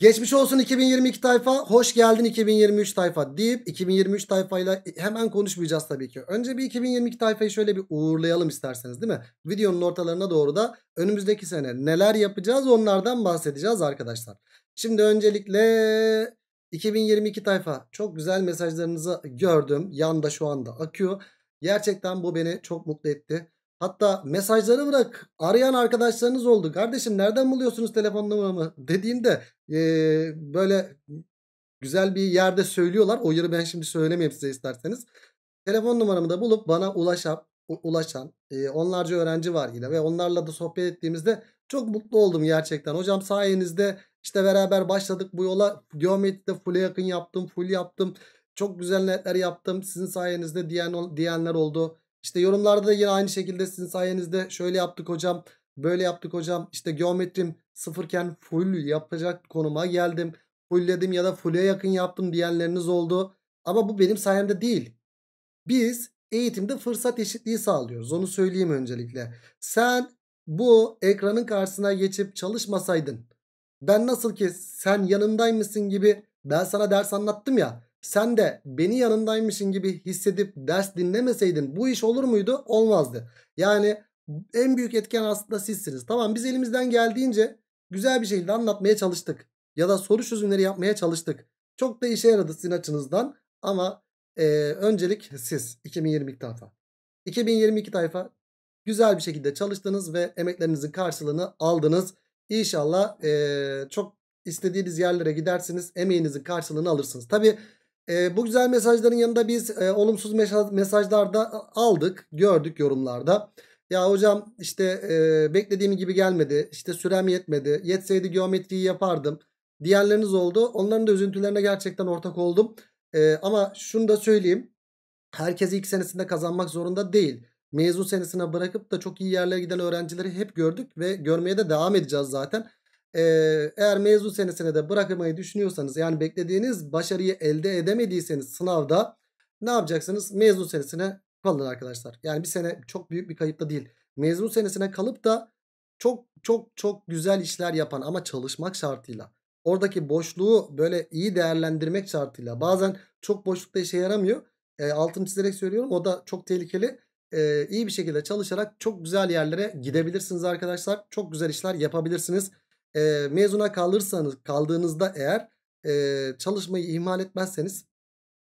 Geçmiş olsun 2022 tayfa, hoş geldin 2023 tayfa deyip 2023 tayfayla hemen konuşmayacağız tabii ki. Önce bir 2022 tayfayı şöyle bir uğurlayalım isterseniz değil mi? Videonun ortalarına doğru da önümüzdeki sene neler yapacağız onlardan bahsedeceğiz arkadaşlar. Şimdi öncelikle 2022 tayfa çok güzel mesajlarınızı gördüm. Yanda şu anda akıyor. Gerçekten bu beni çok mutlu etti. Hatta mesajları bırak arayan arkadaşlarınız oldu. Kardeşim nereden buluyorsunuz telefon numaramı dediğimde ee, böyle güzel bir yerde söylüyorlar. O yeri ben şimdi söylemeyeyim size isterseniz. Telefon numaramı da bulup bana ulaşan, ulaşan e, onlarca öğrenci var yine ve onlarla da sohbet ettiğimizde çok mutlu oldum gerçekten. Hocam sayenizde işte beraber başladık bu yola. Geometride full'e yakın yaptım, full yaptım. Çok güzel netler yaptım. Sizin sayenizde diyen, diyenler oldu. İşte yorumlarda da yine aynı şekilde sizin sayenizde şöyle yaptık hocam böyle yaptık hocam İşte geometrim sıfırken full yapacak konuma geldim. Fullledim ya da full'e yakın yaptım diyenleriniz oldu. Ama bu benim sayemde değil. Biz eğitimde fırsat eşitliği sağlıyoruz. Onu söyleyeyim öncelikle. Sen bu ekranın karşısına geçip çalışmasaydın ben nasıl ki sen yanındaymışsın gibi ben sana ders anlattım ya sen de beni yanındaymışsın gibi hissedip ders dinlemeseydin bu iş olur muydu? Olmazdı. Yani en büyük etken aslında sizsiniz. Tamam biz elimizden geldiğince güzel bir şekilde anlatmaya çalıştık. Ya da soru çözümleri yapmaya çalıştık. Çok da işe yaradı sizin açınızdan. Ama e, öncelik siz 2022 tayfa. 2022 tayfa güzel bir şekilde çalıştınız ve emeklerinizin karşılığını aldınız. İnşallah e, çok istediğiniz yerlere gidersiniz. Emeğinizin karşılığını alırsınız. Tabi e, bu güzel mesajların yanında biz e, olumsuz mesajlar da aldık, gördük yorumlarda. Ya hocam işte e, beklediğim gibi gelmedi, işte sürem yetmedi, yetseydi geometriyi yapardım. Diğerleriniz oldu. Onların da üzüntülerine gerçekten ortak oldum. E, ama şunu da söyleyeyim. Herkes ilk senesinde kazanmak zorunda değil. Mezun senesine bırakıp da çok iyi yerlere giden öğrencileri hep gördük ve görmeye de devam edeceğiz zaten. Ee, eğer mezun senesine de bırakmayı düşünüyorsanız yani beklediğiniz başarıyı elde edemediyseniz sınavda ne yapacaksınız? Mezun senesine kalın arkadaşlar. Yani bir sene çok büyük bir kayıpta değil. Mezun senesine kalıp da çok çok çok güzel işler yapan ama çalışmak şartıyla. Oradaki boşluğu böyle iyi değerlendirmek şartıyla. Bazen çok boşlukta işe yaramıyor. E, altını çizerek söylüyorum. O da çok tehlikeli. E, iyi bir şekilde çalışarak çok güzel yerlere gidebilirsiniz arkadaşlar. Çok güzel işler yapabilirsiniz e, mezuna kalırsanız kaldığınızda eğer e, çalışmayı ihmal etmezseniz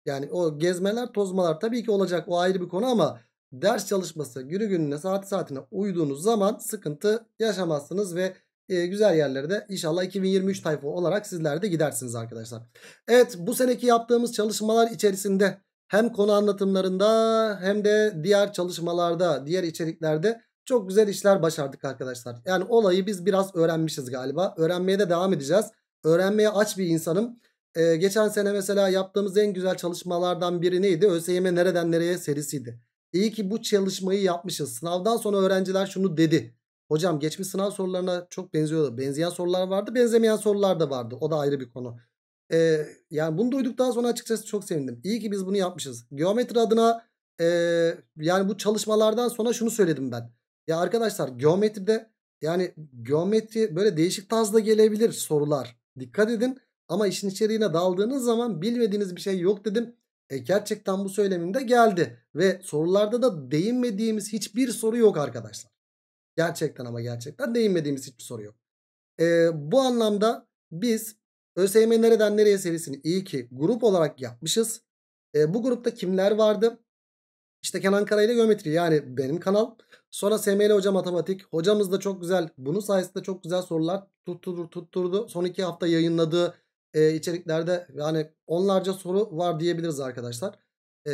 yani o gezmeler tozmalar tabii ki olacak o ayrı bir konu ama ders çalışması günü gününe saati saatine uyduğunuz zaman sıkıntı yaşamazsınız ve e, güzel yerlerde inşallah 2023 tayfa olarak sizler de gidersiniz arkadaşlar. Evet bu seneki yaptığımız çalışmalar içerisinde hem konu anlatımlarında hem de diğer çalışmalarda diğer içeriklerde çok güzel işler başardık arkadaşlar. Yani olayı biz biraz öğrenmişiz galiba. Öğrenmeye de devam edeceğiz. Öğrenmeye aç bir insanım. Ee, geçen sene mesela yaptığımız en güzel çalışmalardan biri neydi? ÖSYM nereden nereye serisiydi. İyi ki bu çalışmayı yapmışız. Sınavdan sonra öğrenciler şunu dedi. Hocam geçmiş sınav sorularına çok benziyordu. Benzeyen sorular vardı, benzemeyen sorular da vardı. O da ayrı bir konu. Ee, yani bunu duyduktan sonra açıkçası çok sevindim. İyi ki biz bunu yapmışız. Geometri adına e, yani bu çalışmalardan sonra şunu söyledim ben. Ya arkadaşlar geometride yani geometri böyle değişik tarzda gelebilir sorular. Dikkat edin ama işin içeriğine daldığınız zaman bilmediğiniz bir şey yok dedim. E gerçekten bu söylemimde geldi. Ve sorularda da değinmediğimiz hiçbir soru yok arkadaşlar. Gerçekten ama gerçekten değinmediğimiz hiçbir soru yok. E, bu anlamda biz ÖSYM nereden nereye serisini iyi ki grup olarak yapmışız. E, bu grupta kimler vardı? İşte Kenan Kara ile geometri yani benim kanal. Sonra SML Hoca Matematik. Hocamız da çok güzel bunun sayesinde çok güzel sorular tutturdu. tutturdu. Son iki hafta yayınladığı e, içeriklerde yani onlarca soru var diyebiliriz arkadaşlar. E,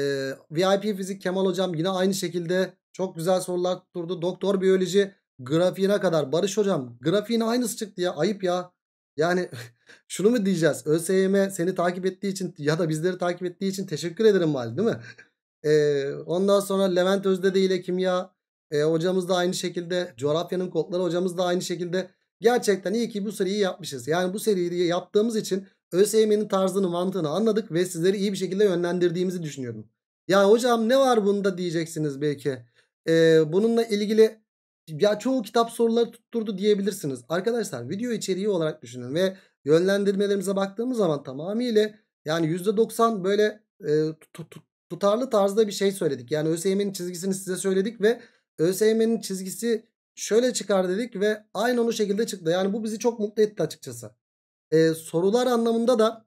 VIP Fizik Kemal Hocam yine aynı şekilde çok güzel sorular tutturdu. Doktor Biyoloji grafiğine kadar. Barış Hocam grafiğin aynısı çıktı ya ayıp ya. Yani şunu mu diyeceğiz? ÖSYM seni takip ettiği için ya da bizleri takip ettiği için teşekkür ederim mal değil mi? E, ondan sonra Levent Özde ile kimya e, hocamız da aynı şekilde coğrafyanın kodları hocamız da aynı şekilde gerçekten iyi ki bu seriyi yapmışız. Yani bu seriyi yaptığımız için ÖSYM'nin tarzını mantığını anladık ve sizleri iyi bir şekilde yönlendirdiğimizi düşünüyorum. Ya hocam ne var bunda diyeceksiniz belki. Ee, bununla ilgili ya çoğu kitap soruları tutturdu diyebilirsiniz. Arkadaşlar video içeriği olarak düşünün ve yönlendirmelerimize baktığımız zaman tamamıyla yani %90 böyle e, tut, tut, tutarlı tarzda bir şey söyledik. Yani ÖSYM'nin çizgisini size söyledik ve ÖSYM'nin çizgisi şöyle çıkar dedik ve aynı onu şekilde çıktı. Yani bu bizi çok mutlu etti açıkçası. Ee, sorular anlamında da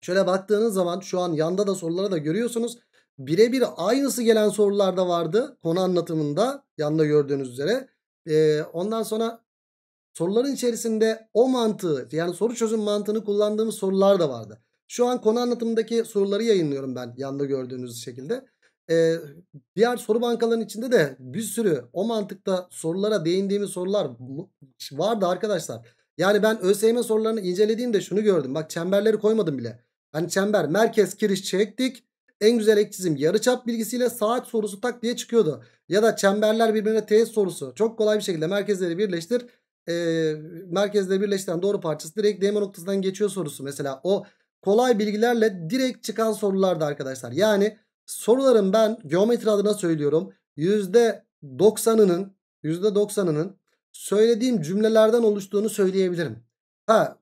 şöyle baktığınız zaman şu an yanda da soruları da görüyorsunuz. Birebir aynısı gelen sorular da vardı konu anlatımında yanda gördüğünüz üzere. Ee, ondan sonra soruların içerisinde o mantığı yani soru çözüm mantığını kullandığımız sorular da vardı. Şu an konu anlatımındaki soruları yayınlıyorum ben yanda gördüğünüz şekilde. Ee, diğer soru bankalarının içinde de bir sürü o mantıkta sorulara değindiğimiz sorular vardı arkadaşlar. Yani ben ÖSYM sorularını incelediğimde şunu gördüm. Bak çemberleri koymadım bile. Hani çember merkez kiriş çektik. En güzel ek çizim yarıçap bilgisiyle saat sorusu tak diye çıkıyordu. Ya da çemberler birbirine teğet sorusu. Çok kolay bir şekilde merkezleri birleştir. E, merkezleri birleştiren doğru parçası direkt değme noktasından geçiyor sorusu. Mesela o kolay bilgilerle direkt çıkan sorularda arkadaşlar. Yani soruların ben geometri adına söylüyorum. %90'ının %90'ının söylediğim cümlelerden oluştuğunu söyleyebilirim. Ha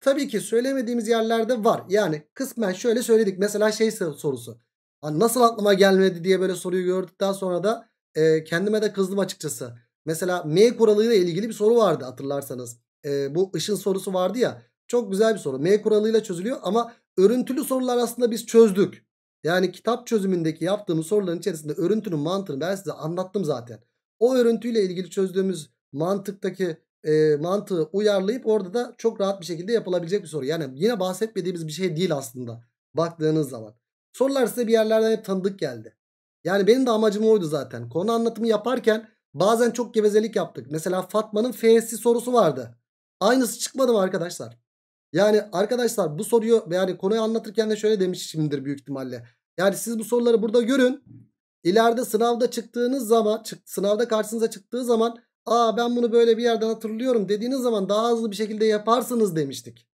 tabii ki söylemediğimiz yerlerde var. Yani kısmen şöyle söyledik. Mesela şey sorusu. nasıl aklıma gelmedi diye böyle soruyu gördükten sonra da e, kendime de kızdım açıkçası. Mesela M kuralıyla ilgili bir soru vardı hatırlarsanız. E, bu ışın sorusu vardı ya. Çok güzel bir soru. M kuralıyla çözülüyor ama örüntülü sorular aslında biz çözdük. Yani kitap çözümündeki yaptığımız soruların içerisinde örüntünün mantığını ben size anlattım zaten. O örüntüyle ilgili çözdüğümüz mantıktaki e, mantığı uyarlayıp orada da çok rahat bir şekilde yapılabilecek bir soru. Yani yine bahsetmediğimiz bir şey değil aslında baktığınız zaman. Sorular size bir yerlerden hep tanıdık geldi. Yani benim de amacım oydu zaten. Konu anlatımı yaparken bazen çok gevezelik yaptık. Mesela Fatma'nın F'si sorusu vardı. Aynısı çıkmadı mı arkadaşlar? Yani arkadaşlar bu soruyu yani konuyu anlatırken de şöyle demişimdir büyük ihtimalle. Yani siz bu soruları burada görün. İleride sınavda çıktığınız zaman çık, sınavda karşınıza çıktığı zaman aa ben bunu böyle bir yerden hatırlıyorum dediğiniz zaman daha hızlı bir şekilde yaparsınız demiştik.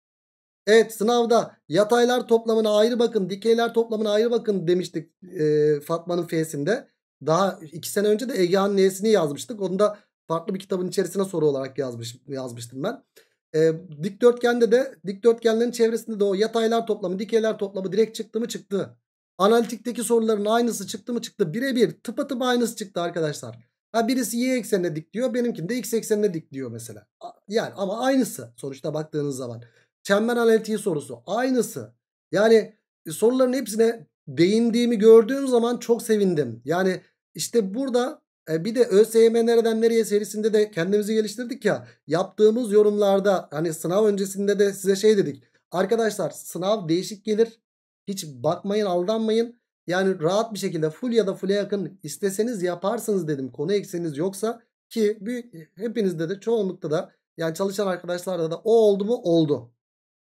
Evet sınavda yataylar toplamına ayrı bakın dikeyler toplamına ayrı bakın demiştik e, Fatma'nın F'sinde. Daha iki sene önce de Egehan'ın N'sini yazmıştık. Onu da farklı bir kitabın içerisine soru olarak yazmış, yazmıştım ben. E, dikdörtgende de dikdörtgenlerin çevresinde de o yataylar toplamı, dikeyler toplamı direkt çıktı mı çıktı. Analitikteki soruların aynısı çıktı mı çıktı. Birebir tıpatıp aynısı çıktı arkadaşlar. Ha birisi y eksenine dik diyor. Benimkinde x eksenine dik diyor mesela. Yani ama aynısı sonuçta baktığınız zaman. Çember analitiği sorusu aynısı. Yani e, soruların hepsine değindiğimi gördüğüm zaman çok sevindim. Yani işte burada e bir de ÖSYM nereden nereye serisinde de kendimizi geliştirdik ya. Yaptığımız yorumlarda hani sınav öncesinde de size şey dedik. Arkadaşlar sınav değişik gelir. Hiç bakmayın aldanmayın. Yani rahat bir şekilde full ya da full'e yakın isteseniz yaparsınız dedim. Konu ekseniz yoksa ki büyük, hepinizde de çoğunlukta da yani çalışan arkadaşlarda da o oldu mu oldu.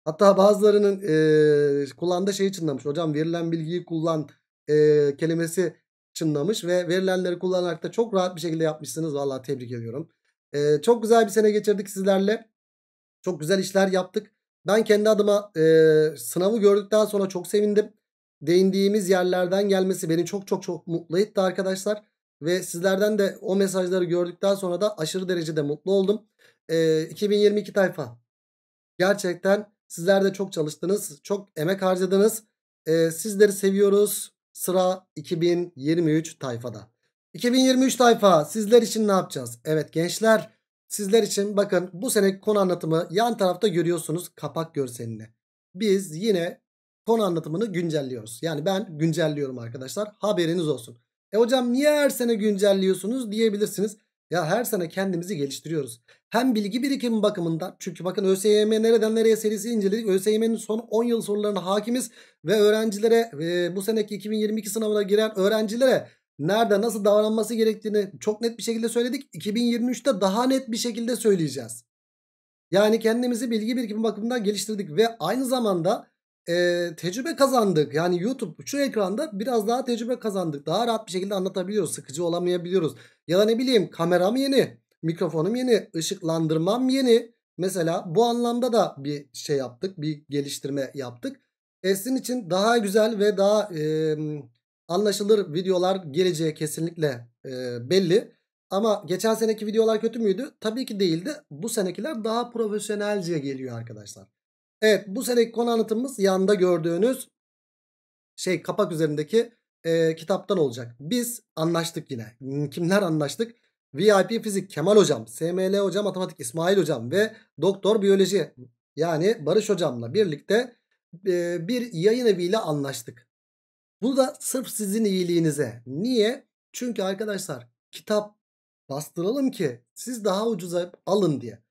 Hatta bazılarının e, kullandığı şey için Hocam verilen bilgiyi kullan e, kelimesi çınlamış ve verilenleri kullanarak da çok rahat bir şekilde yapmışsınız. vallahi tebrik ediyorum. Ee, çok güzel bir sene geçirdik sizlerle. Çok güzel işler yaptık. Ben kendi adıma e, sınavı gördükten sonra çok sevindim. Değindiğimiz yerlerden gelmesi beni çok çok çok mutlu etti arkadaşlar. Ve sizlerden de o mesajları gördükten sonra da aşırı derecede mutlu oldum. E, 2022 tayfa. Gerçekten sizler de çok çalıştınız. Çok emek harcadınız. E, sizleri seviyoruz. Sıra 2023 tayfada. 2023 tayfa sizler için ne yapacağız? Evet gençler sizler için bakın bu seneki konu anlatımı yan tarafta görüyorsunuz kapak görselini. Biz yine konu anlatımını güncelliyoruz. Yani ben güncelliyorum arkadaşlar haberiniz olsun. E hocam niye her sene güncelliyorsunuz diyebilirsiniz. Ya her sene kendimizi geliştiriyoruz. Hem bilgi birikimi bakımından çünkü bakın ÖSYM nereden nereye serisi inceledik. ÖSYM'nin son 10 yıl sorularına hakimiz ve öğrencilere ve bu seneki 2022 sınavına giren öğrencilere nerede nasıl davranması gerektiğini çok net bir şekilde söyledik. 2023'te daha net bir şekilde söyleyeceğiz. Yani kendimizi bilgi birikimi bakımından geliştirdik ve aynı zamanda e, tecrübe kazandık. Yani YouTube şu ekranda biraz daha tecrübe kazandık. Daha rahat bir şekilde anlatabiliyoruz. Sıkıcı olamayabiliyoruz. Ya da ne bileyim kameram yeni, mikrofonum yeni, ışıklandırmam yeni. Mesela bu anlamda da bir şey yaptık. Bir geliştirme yaptık. E, sizin için daha güzel ve daha e, anlaşılır videolar geleceği kesinlikle e, belli. Ama geçen seneki videolar kötü müydü? Tabii ki değildi. Bu senekiler daha profesyonelce geliyor arkadaşlar. Evet bu seneki konu anlatımımız yanda gördüğünüz şey kapak üzerindeki e, kitaptan olacak. Biz anlaştık yine. Kimler anlaştık? VIP fizik Kemal hocam, SML hocam, matematik İsmail hocam ve doktor biyoloji yani Barış hocamla birlikte e, bir yayın eviyle anlaştık. Bu da sırf sizin iyiliğinize. Niye? Çünkü arkadaşlar kitap bastıralım ki siz daha ucuza alın diye.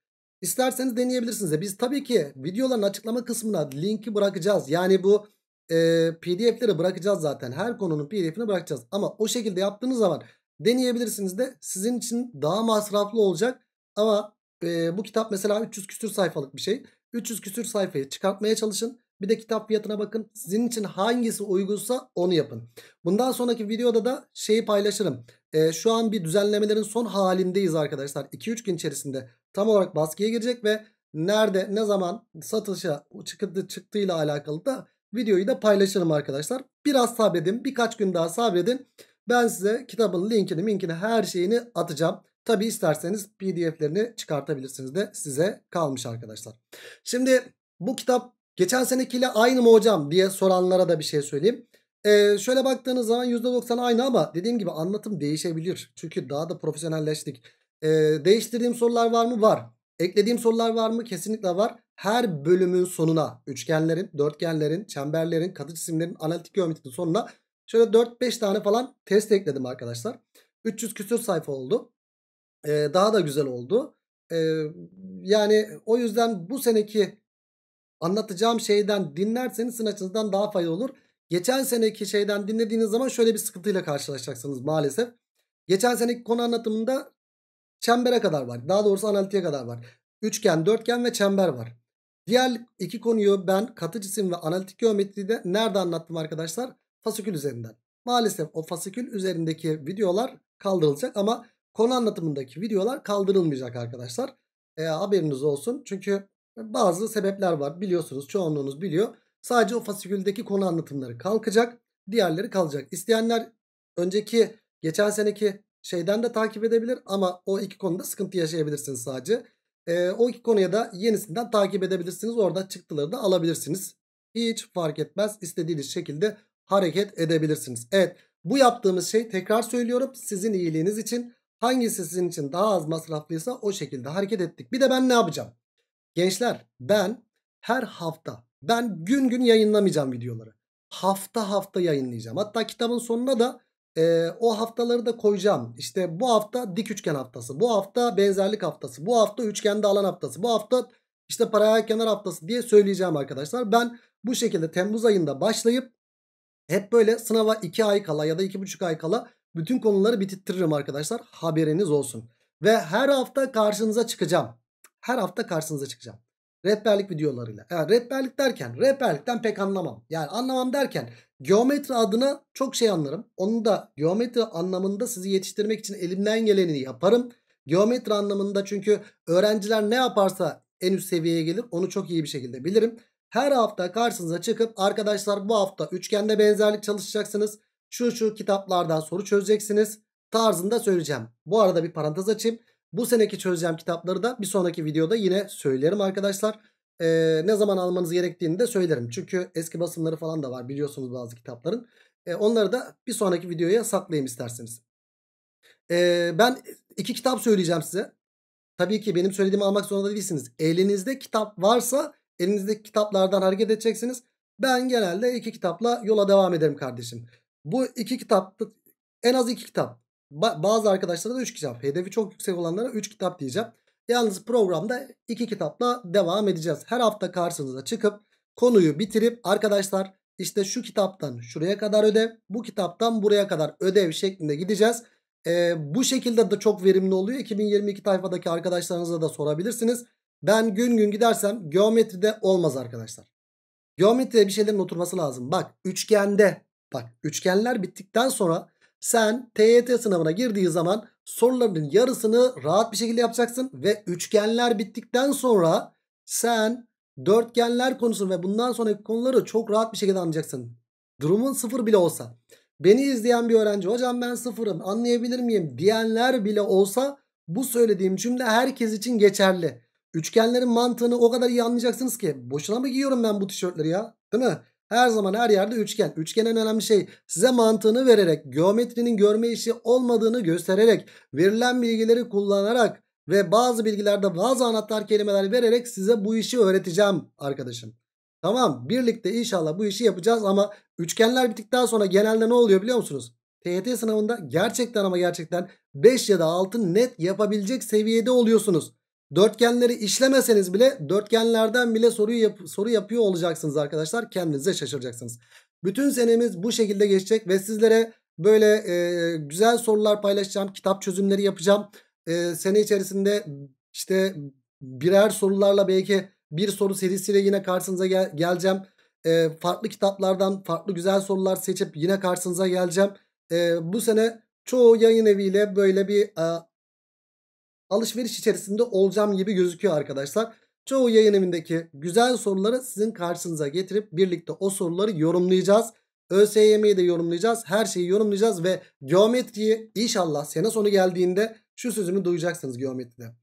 İsterseniz deneyebilirsiniz de. Biz tabii ki videoların açıklama kısmına linki bırakacağız. Yani bu e, pdf'leri bırakacağız zaten. Her konunun pdf'ini bırakacağız. Ama o şekilde yaptığınız zaman deneyebilirsiniz de. Sizin için daha masraflı olacak. Ama e, bu kitap mesela 300 küsür sayfalık bir şey. 300 küsür sayfayı çıkartmaya çalışın. Bir de kitap fiyatına bakın. Sizin için hangisi uygunsa onu yapın. Bundan sonraki videoda da şeyi paylaşırım. E, şu an bir düzenlemelerin son halindeyiz arkadaşlar. 2-3 gün içerisinde tam olarak baskıya girecek ve nerede ne zaman satışa çıktı çıktığıyla alakalı da videoyu da paylaşırım arkadaşlar. Biraz sabredin birkaç gün daha sabredin. Ben size kitabın linkini minkini her şeyini atacağım. Tabi isterseniz pdf'lerini çıkartabilirsiniz de size kalmış arkadaşlar. Şimdi bu kitap geçen senekiyle aynı mı hocam diye soranlara da bir şey söyleyeyim. Ee, şöyle baktığınız zaman %90 aynı ama dediğim gibi anlatım değişebilir. Çünkü daha da profesyonelleştik. E, değiştirdiğim sorular var mı? Var. Eklediğim sorular var mı? Kesinlikle var. Her bölümün sonuna üçgenlerin, dörtgenlerin, çemberlerin, katı cisimlerin analitik geometrinin sonuna şöyle 4-5 tane falan test ekledim arkadaşlar. 300 küsür sayfa oldu. Ee, daha da güzel oldu. Ee, yani o yüzden bu seneki anlatacağım şeyden dinlerseniz sizin açınızdan daha faydalı olur. Geçen seneki şeyden dinlediğiniz zaman şöyle bir sıkıntıyla karşılaşacaksınız maalesef. Geçen seneki konu anlatımında çembere kadar var. Daha doğrusu analitiğe kadar var. Üçgen, dörtgen ve çember var. Diğer iki konuyu ben katı cisim ve analitik geometride nerede anlattım arkadaşlar? Fasikül üzerinden. Maalesef o fasikül üzerindeki videolar kaldırılacak ama konu anlatımındaki videolar kaldırılmayacak arkadaşlar. E, haberiniz olsun. Çünkü bazı sebepler var biliyorsunuz çoğunluğunuz biliyor. Sadece o fasiküldeki konu anlatımları kalkacak. Diğerleri kalacak. İsteyenler önceki geçen seneki şeyden de takip edebilir ama o iki konuda sıkıntı yaşayabilirsiniz sadece. E, o iki konuya da yenisinden takip edebilirsiniz. Orada çıktıları da alabilirsiniz. Hiç fark etmez. İstediğiniz şekilde hareket edebilirsiniz. Evet bu yaptığımız şey tekrar söylüyorum sizin iyiliğiniz için. Hangisi sizin için daha az masraflıysa o şekilde hareket ettik. Bir de ben ne yapacağım? Gençler ben her hafta ben gün gün yayınlamayacağım videoları. Hafta hafta yayınlayacağım. Hatta kitabın sonuna da e, o haftaları da koyacağım. İşte bu hafta dik üçgen haftası. Bu hafta benzerlik haftası. Bu hafta üçgende alan haftası. Bu hafta işte paralel kenar haftası diye söyleyeceğim arkadaşlar. Ben bu şekilde Temmuz ayında başlayıp hep böyle sınava 2 ay kala ya da 2,5 ay kala bütün konuları bitirtirim arkadaşlar. Haberiniz olsun. Ve her hafta karşınıza çıkacağım. Her hafta karşınıza çıkacağım. Rehberlik videolarıyla. Yani rehberlik derken rehberlikten pek anlamam. Yani anlamam derken geometri adına çok şey anlarım. Onu da geometri anlamında sizi yetiştirmek için elimden geleni yaparım. Geometri anlamında çünkü öğrenciler ne yaparsa en üst seviyeye gelir. Onu çok iyi bir şekilde bilirim. Her hafta karşınıza çıkıp arkadaşlar bu hafta üçgende benzerlik çalışacaksınız. Şu şu kitaplardan soru çözeceksiniz tarzında söyleyeceğim. Bu arada bir parantez açayım. Bu seneki çözeceğim kitapları da bir sonraki videoda yine söylerim arkadaşlar. Ee, ne zaman almanız gerektiğini de söylerim. Çünkü eski basımları falan da var biliyorsunuz bazı kitapların. Ee, onları da bir sonraki videoya saklayayım isterseniz. Ee, ben iki kitap söyleyeceğim size. Tabii ki benim söylediğimi almak zorunda değilsiniz. Elinizde kitap varsa elinizdeki kitaplardan hareket edeceksiniz. Ben genelde iki kitapla yola devam ederim kardeşim. Bu iki kitaplık en az iki kitap bazı arkadaşlara da 3 kitap. Hedefi çok yüksek olanlara 3 kitap diyeceğim. Yalnız programda 2 kitapla devam edeceğiz. Her hafta karşınıza çıkıp konuyu bitirip arkadaşlar işte şu kitaptan şuraya kadar ödev, bu kitaptan buraya kadar ödev şeklinde gideceğiz. Ee, bu şekilde de çok verimli oluyor. 2022 tayfadaki arkadaşlarınıza da sorabilirsiniz. Ben gün gün gidersem geometride olmaz arkadaşlar. Geometride bir şeylerin oturması lazım. Bak üçgende bak üçgenler bittikten sonra sen TYT sınavına girdiği zaman soruların yarısını rahat bir şekilde yapacaksın. Ve üçgenler bittikten sonra sen dörtgenler konusunu ve bundan sonraki konuları çok rahat bir şekilde anlayacaksın. Durumun sıfır bile olsa. Beni izleyen bir öğrenci hocam ben sıfırım anlayabilir miyim diyenler bile olsa bu söylediğim cümle herkes için geçerli. Üçgenlerin mantığını o kadar iyi anlayacaksınız ki. Boşuna mı giyiyorum ben bu tişörtleri ya? Değil mi? Her zaman her yerde üçgen. Üçgen en önemli şey size mantığını vererek, geometrinin görme işi olmadığını göstererek, verilen bilgileri kullanarak ve bazı bilgilerde bazı anahtar kelimeler vererek size bu işi öğreteceğim arkadaşım. Tamam birlikte inşallah bu işi yapacağız ama üçgenler bittikten sonra genelde ne oluyor biliyor musunuz? TYT sınavında gerçekten ama gerçekten 5 ya da 6 net yapabilecek seviyede oluyorsunuz. Dörtgenleri işlemeseniz bile dörtgenlerden bile soruyu yap soru yapıyor olacaksınız arkadaşlar. Kendinize şaşıracaksınız. Bütün senemiz bu şekilde geçecek ve sizlere böyle e, güzel sorular paylaşacağım. Kitap çözümleri yapacağım. E, sene içerisinde işte birer sorularla belki bir soru serisiyle yine karşınıza gel geleceğim. E, farklı kitaplardan farklı güzel sorular seçip yine karşınıza geleceğim. E, bu sene çoğu yayın eviyle böyle bir e, alışveriş içerisinde olacağım gibi gözüküyor arkadaşlar. Çoğu yayın evindeki güzel soruları sizin karşınıza getirip birlikte o soruları yorumlayacağız. ÖSYM'yi de yorumlayacağız. Her şeyi yorumlayacağız ve geometriyi inşallah sene sonu geldiğinde şu sözümü duyacaksınız geometride.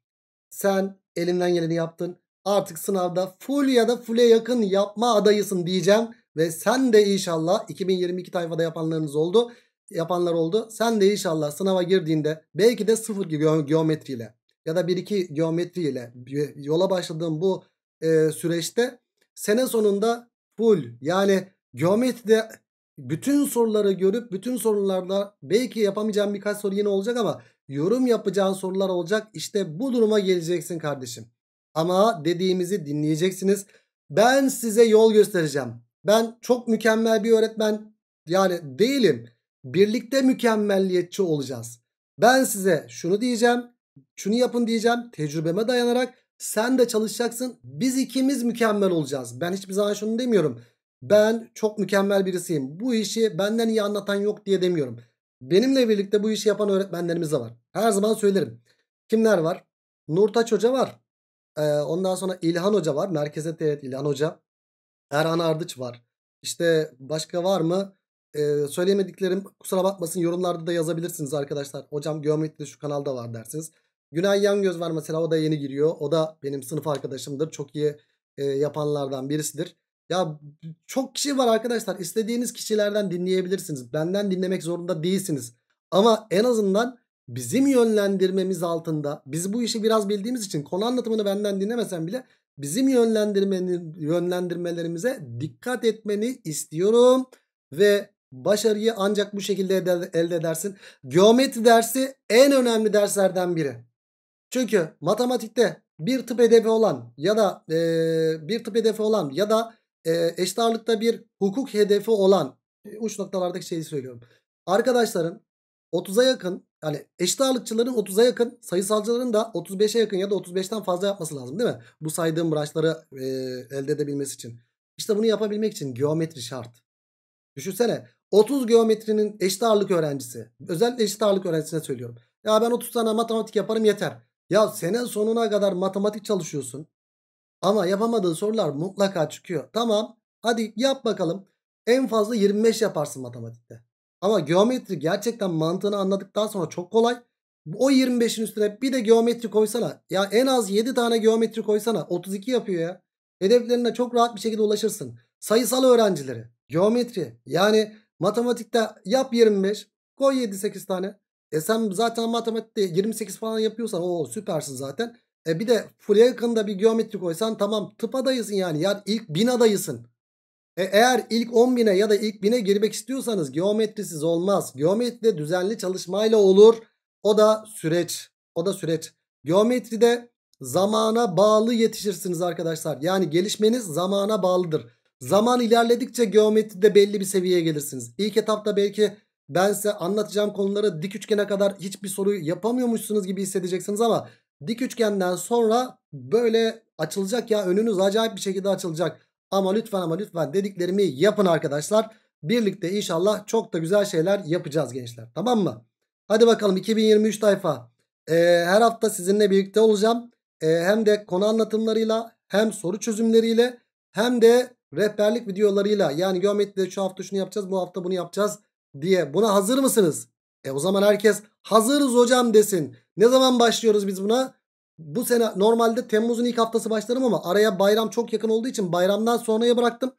Sen elinden geleni yaptın. Artık sınavda full ya da full'e yakın yapma adayısın diyeceğim. Ve sen de inşallah 2022 tayfada yapanlarınız oldu. Yapanlar oldu. Sen de inşallah sınava girdiğinde belki de sıfır gibi geometriyle ya da bir iki geometriyle yola başladığım bu e, süreçte sene sonunda full yani geometride bütün soruları görüp bütün sorularda belki yapamayacağım birkaç soru yine olacak ama yorum yapacağın sorular olacak. İşte bu duruma geleceksin kardeşim. Ama dediğimizi dinleyeceksiniz. Ben size yol göstereceğim. Ben çok mükemmel bir öğretmen yani değilim. Birlikte mükemmelliyetçi olacağız. Ben size şunu diyeceğim şunu yapın diyeceğim. Tecrübeme dayanarak sen de çalışacaksın. Biz ikimiz mükemmel olacağız. Ben hiçbir zaman şunu demiyorum. Ben çok mükemmel birisiyim. Bu işi benden iyi anlatan yok diye demiyorum. Benimle birlikte bu işi yapan öğretmenlerimiz de var. Her zaman söylerim. Kimler var? Nurtaç Hoca var. Ee, ondan sonra İlhan Hoca var. Merkeze Devlet İlhan Hoca. Erhan Ardıç var. İşte başka var mı? Ee, söyleyemediklerim kusura bakmasın yorumlarda da yazabilirsiniz arkadaşlar. Hocam geometri şu kanalda var dersiniz. Günay Yangöz var mesela o da yeni giriyor. O da benim sınıf arkadaşımdır. Çok iyi e, yapanlardan birisidir. Ya çok kişi var arkadaşlar. İstediğiniz kişilerden dinleyebilirsiniz. Benden dinlemek zorunda değilsiniz. Ama en azından bizim yönlendirmemiz altında biz bu işi biraz bildiğimiz için konu anlatımını benden dinlemesen bile bizim yönlendirmenin yönlendirmelerimize dikkat etmeni istiyorum ve başarıyı ancak bu şekilde elde edersin. Geometri dersi en önemli derslerden biri. Çünkü matematikte bir tıp hedefi olan ya da e, bir tıp hedefi olan ya da e, eşit bir hukuk hedefi olan e, uç noktalardaki şeyi söylüyorum. Arkadaşların 30'a yakın yani eşit 30'a yakın sayısalcıların da 35'e yakın ya da 35'ten fazla yapması lazım değil mi? Bu saydığım branşları e, elde edebilmesi için. İşte bunu yapabilmek için geometri şart. Düşünsene 30 geometrinin eşit ağırlık öğrencisi özellikle eşit ağırlık öğrencisine söylüyorum. Ya ben 30 tane matematik yaparım yeter. Ya sene sonuna kadar matematik çalışıyorsun. Ama yapamadığın sorular mutlaka çıkıyor. Tamam hadi yap bakalım. En fazla 25 yaparsın matematikte. Ama geometri gerçekten mantığını anladıktan sonra çok kolay. O 25'in üstüne bir de geometri koysana. Ya en az 7 tane geometri koysana. 32 yapıyor ya. Hedeflerine çok rahat bir şekilde ulaşırsın. Sayısal öğrencileri. Geometri. Yani matematikte yap 25. Koy 7-8 tane. E sen zaten matematikte 28 falan yapıyorsan o süpersin zaten. E bir de full yakında bir geometri koysan tamam tıp adayısın yani. Yani ilk bin adayısın. E eğer ilk 10 ya da ilk bine girmek istiyorsanız geometrisiz olmaz. Geometride düzenli çalışmayla olur. O da süreç. O da süreç. Geometride zamana bağlı yetişirsiniz arkadaşlar. Yani gelişmeniz zamana bağlıdır. Zaman ilerledikçe geometride belli bir seviyeye gelirsiniz. İlk etapta belki ben size anlatacağım konuları dik üçgene kadar hiçbir soruyu yapamıyormuşsunuz gibi hissedeceksiniz ama dik üçgenden sonra böyle açılacak ya önünüz acayip bir şekilde açılacak. Ama lütfen ama lütfen dediklerimi yapın arkadaşlar. Birlikte inşallah çok da güzel şeyler yapacağız gençler tamam mı? Hadi bakalım 2023 tayfa. Ee, her hafta sizinle birlikte olacağım. Ee, hem de konu anlatımlarıyla hem soru çözümleriyle hem de rehberlik videolarıyla yani geometride şu hafta şunu yapacağız bu hafta bunu yapacağız diye buna hazır mısınız? E o zaman herkes hazırız hocam desin. Ne zaman başlıyoruz biz buna? Bu sene normalde Temmuz'un ilk haftası başlarım ama araya bayram çok yakın olduğu için bayramdan sonraya bıraktım.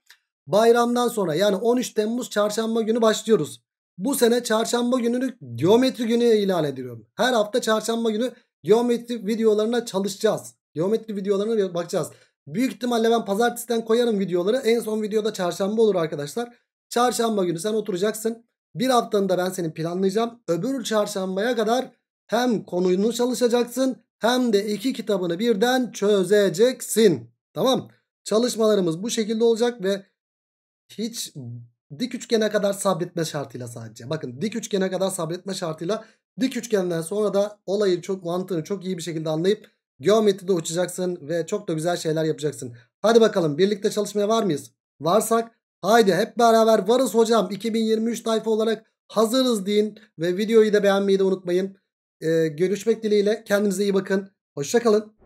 Bayramdan sonra yani 13 Temmuz çarşamba günü başlıyoruz. Bu sene çarşamba gününü geometri günü ilan ediyorum. Her hafta çarşamba günü geometri videolarına çalışacağız. Geometri videolarına bakacağız. Büyük ihtimalle ben pazartesiden koyarım videoları. En son videoda çarşamba olur arkadaşlar. Çarşamba günü sen oturacaksın. Bir haftanı da ben seni planlayacağım. Öbür çarşambaya kadar hem konuyunu çalışacaksın hem de iki kitabını birden çözeceksin. Tamam. Çalışmalarımız bu şekilde olacak ve hiç dik üçgene kadar sabretme şartıyla sadece. Bakın dik üçgene kadar sabretme şartıyla dik üçgenden sonra da olayı çok mantığını çok iyi bir şekilde anlayıp geometride uçacaksın ve çok da güzel şeyler yapacaksın. Hadi bakalım birlikte çalışmaya var mıyız? Varsak Haydi hep beraber varız hocam 2023 tayfa olarak hazırız deyin ve videoyu da beğenmeyi de unutmayın. Ee, görüşmek dileğiyle kendinize iyi bakın. Hoşçakalın.